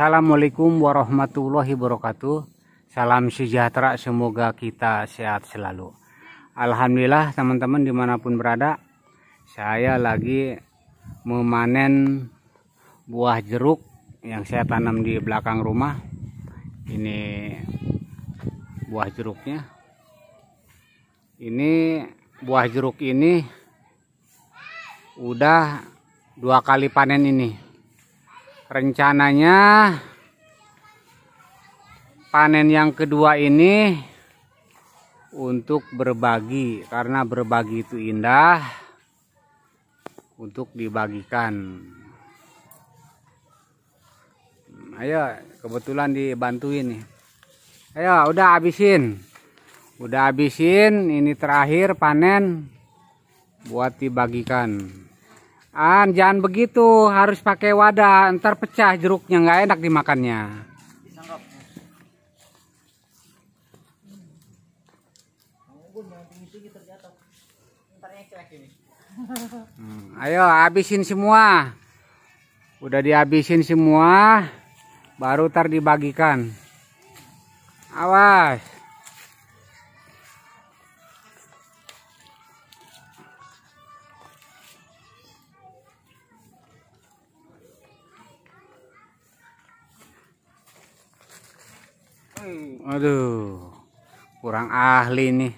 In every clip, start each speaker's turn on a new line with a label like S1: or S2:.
S1: Assalamualaikum warahmatullahi wabarakatuh. Salam sejahtera, semoga kita sehat selalu. Alhamdulillah teman-teman dimanapun berada, saya lagi memanen buah jeruk yang saya tanam di belakang rumah. Ini buah jeruknya. Ini buah jeruk ini udah dua kali panen ini rencananya panen yang kedua ini untuk berbagi karena berbagi itu indah untuk dibagikan ayo kebetulan dibantuin nih ayo udah habisin udah habisin ini terakhir panen buat dibagikan An, jangan begitu, harus pakai wadah, ntar pecah jeruknya nggak enak dimakannya. Hmm, ayo habisin semua. Udah dihabisin semua, baru ntar dibagikan. Awas. Aduh, kurang ahli nih.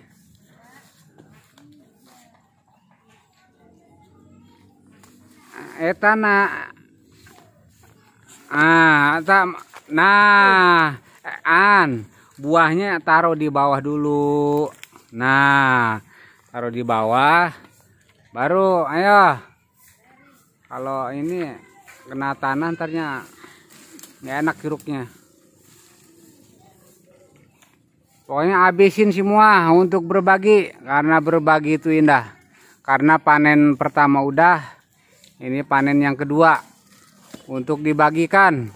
S1: Eta na, ah, eta, nah, an, buahnya taruh di bawah dulu. Nah, taruh di bawah, baru, ayo. Kalau ini kena tanah, ntarnya nggak enak jeruknya Pokoknya habisin semua untuk berbagi karena berbagi itu indah. Karena panen pertama udah, ini panen yang kedua untuk dibagikan.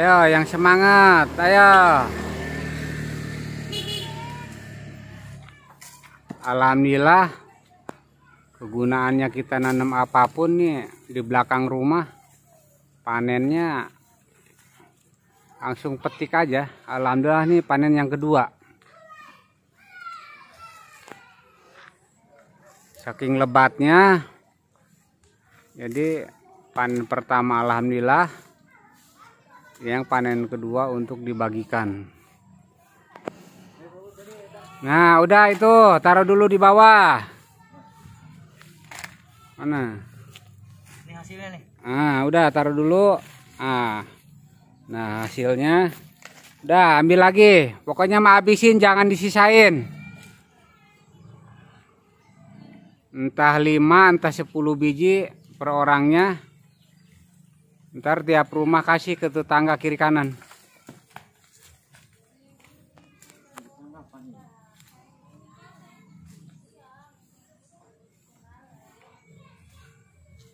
S1: Ayo yang semangat, ayo. Alhamdulillah kegunaannya kita nanam apapun nih di belakang rumah panennya langsung petik aja. Alhamdulillah nih panen yang kedua. Saking lebatnya jadi panen pertama alhamdulillah yang panen kedua untuk dibagikan nah udah itu taruh dulu di bawah mana ini hasilnya nih ah udah taruh dulu ah nah hasilnya udah ambil lagi pokoknya mah habisin jangan disisain entah 5 entah 10 biji per orangnya ntar tiap rumah kasih ke tetangga kiri kanan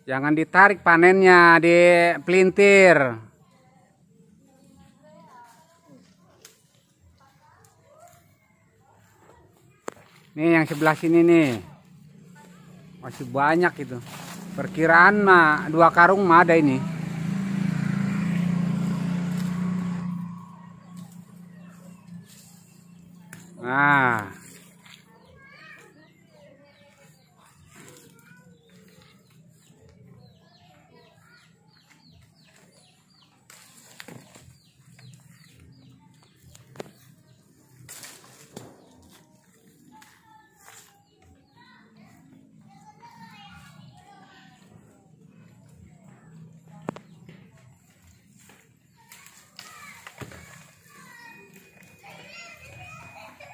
S1: jangan ditarik panennya di pelintir ini yang sebelah sini nih masih banyak itu perkiraan mah dua karung mah ada ini 啊。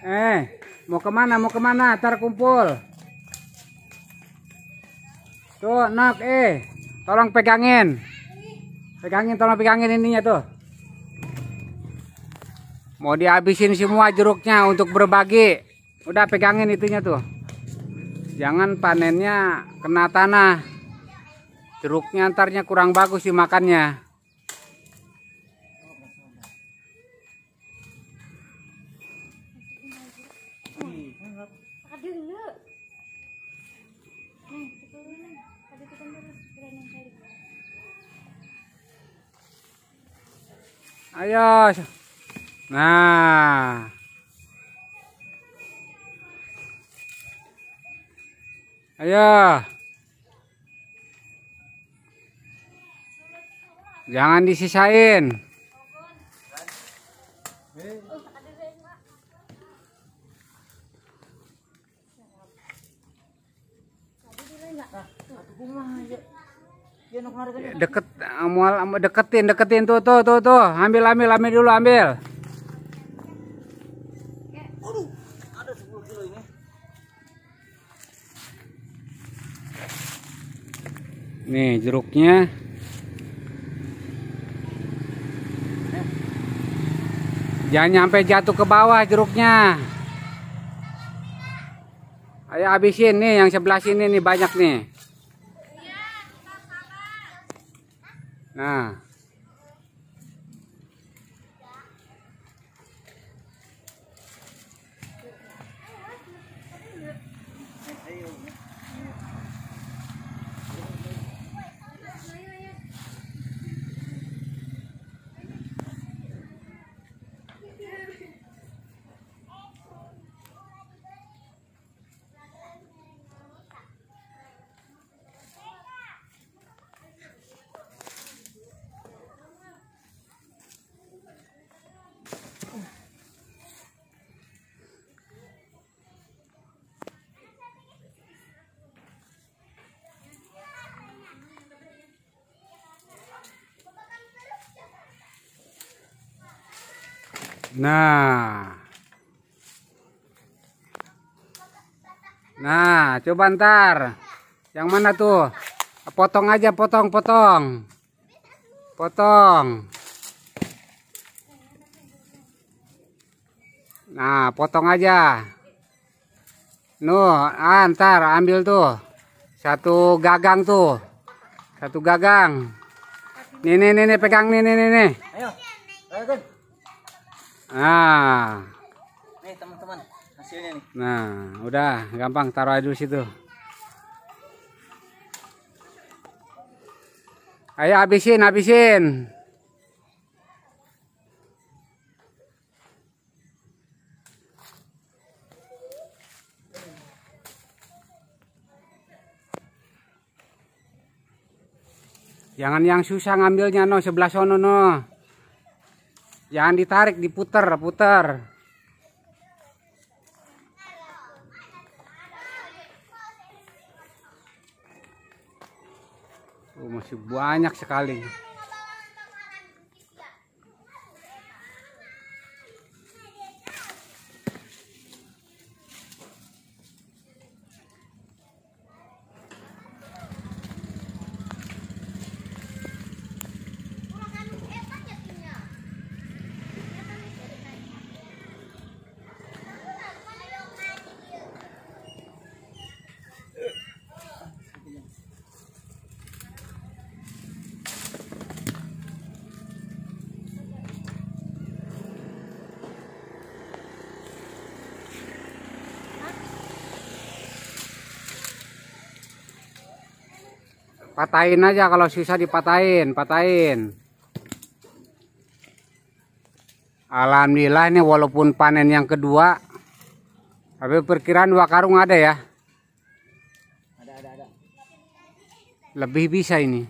S1: Eh, mau kemana? Mau kemana? Ntar kumpul. Tuh, nak, eh, tolong pegangin. Pegangin, tolong pegangin ininya tuh. Mau dihabisin semua jeruknya untuk berbagi. Udah pegangin itunya tuh. Jangan panennya kena tanah. Jeruknya antarnya kurang bagus dimakannya. ayo nah ayo jangan disisain Ya. Ya, deket eh, mual deketin deketin tuh tuh tuh tuh ambil ambil ambil dulu ambil nih jeruknya jangan nyampe jatuh ke bawah jeruknya ayo habisin nih yang sebelah sini nih banyak nih 啊。Nah. Nah, coba ntar. Yang mana tuh? Potong aja, potong, potong. Potong. Nah, potong aja. Nuh, ah, ntar ambil tuh. Satu gagang tuh. Satu gagang. Nih, nih, nih, nih pegang nih, nih, nih. Ayo. Ayo, nah, nih teman-teman hasilnya nih nah udah gampang taruh aja di situ ayo habisin habisin Jangan yang susah ngambilnya no sebelah sono no. Jangan ditarik, diputer, puter. Oh, masih banyak sekali. Patahin aja kalau susah dipatahin, patahin. Alhamdulillah ini walaupun panen yang kedua, tapi perkiraan dua karung ada ya. Ada, ada, ada. Lebih bisa ini.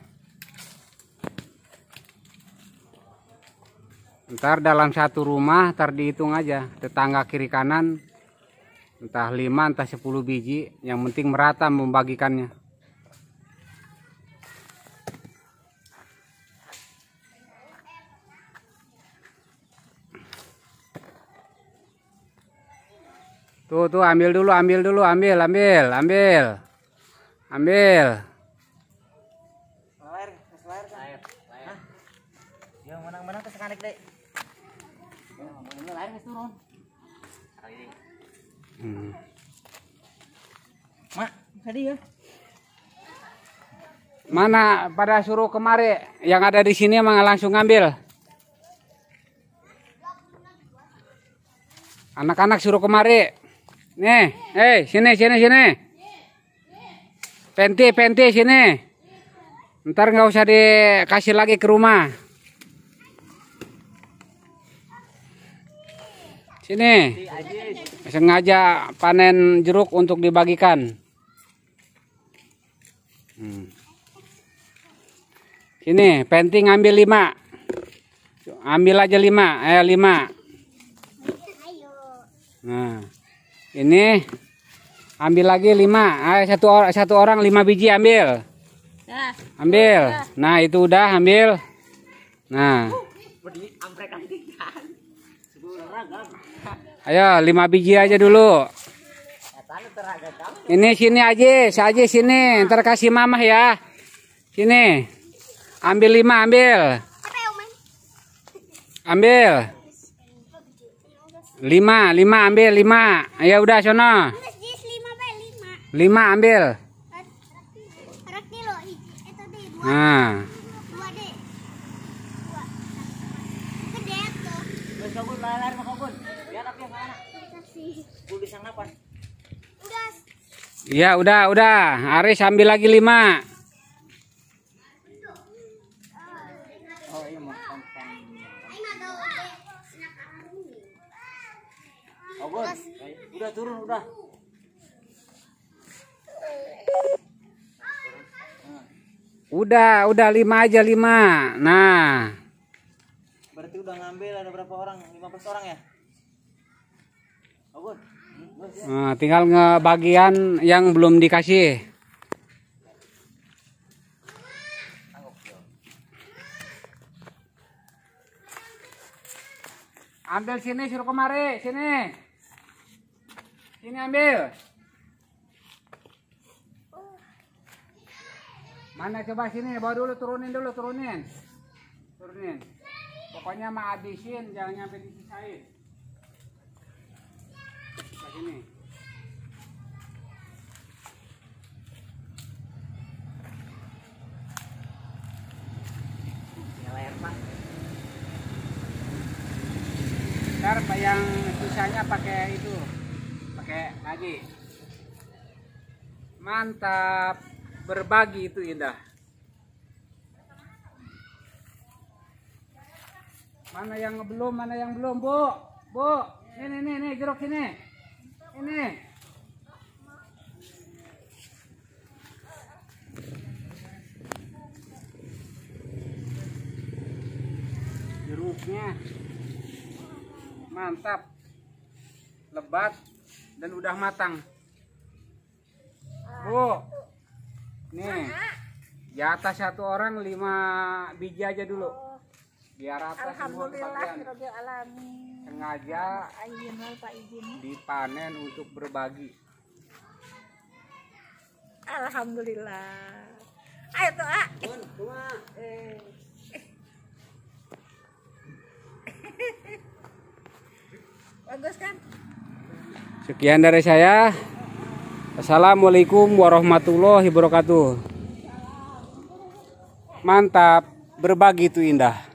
S1: Ntar dalam satu rumah, ntar dihitung aja tetangga kiri kanan, entah lima entah sepuluh biji, yang penting merata membagikannya. Tuh, tuh ambil dulu, ambil dulu, ambil, ambil, ambil. Ambil. Layar, layar kan? Layar, menang-menang ke sekanik, Dek. Ya, mau layar turun. Kali Hmm. Mak, tadi ya. Mana pada suruh kemari yang ada di sini emang langsung ngambil. Anak-anak suruh kemari. Nih, eh, sini, sini, sini. Penti, penti, sini. Ntar nggak usah dikasih lagi ke rumah. Sini. Sengaja panen jeruk untuk dibagikan. Hmm. Sini, penti ambil lima. Ambil aja lima, eh lima. Nah. Ini ambil lagi lima. Ah, satu orang satu orang lima biji ambil. Ambil. Nah itu udah ambil. Nah. Ayo lima biji aja dulu. Ini sini aja, saja sini. Ntar kasih mamah ya. Sini. Ambil lima, ambil. Ya, ambil. Lima, lima ambil lima. Ya udah sono. Lima ambil. Nah. Ya udah udah. Aris ambil lagi lima. Udah, udah lima aja lima. Nah. Berarti udah ngambil ada berapa orang? 15 orang ya? Oh, Nah, tinggal ngebagian yang belum dikasih. Ambil sini, suruh kemari, sini. Sini ambil. Mana coba sini, bawa dulu turunin dulu, turunin. Turunin. Pokoknya mah habisin, jangan nyampe disisain. Coba sini. Ntar yang sisanya pakai itu Oke, lagi. Mantap. Berbagi itu indah. Mana yang belum, mana yang belum, Bu? Bu, ini nih, nih, jeruk ini, Ini. Jeruknya mantap. Lebat dan udah matang. Bu, nih di atas satu orang lima biji aja dulu. Biar apa semua kebagian. Sengaja dipanen untuk berbagi. Alhamdulillah. Ayo tuh, ah. Eh. Bagus kan? Sekian dari saya. Assalamualaikum warahmatullahi wabarakatuh. Mantap, berbagi itu indah.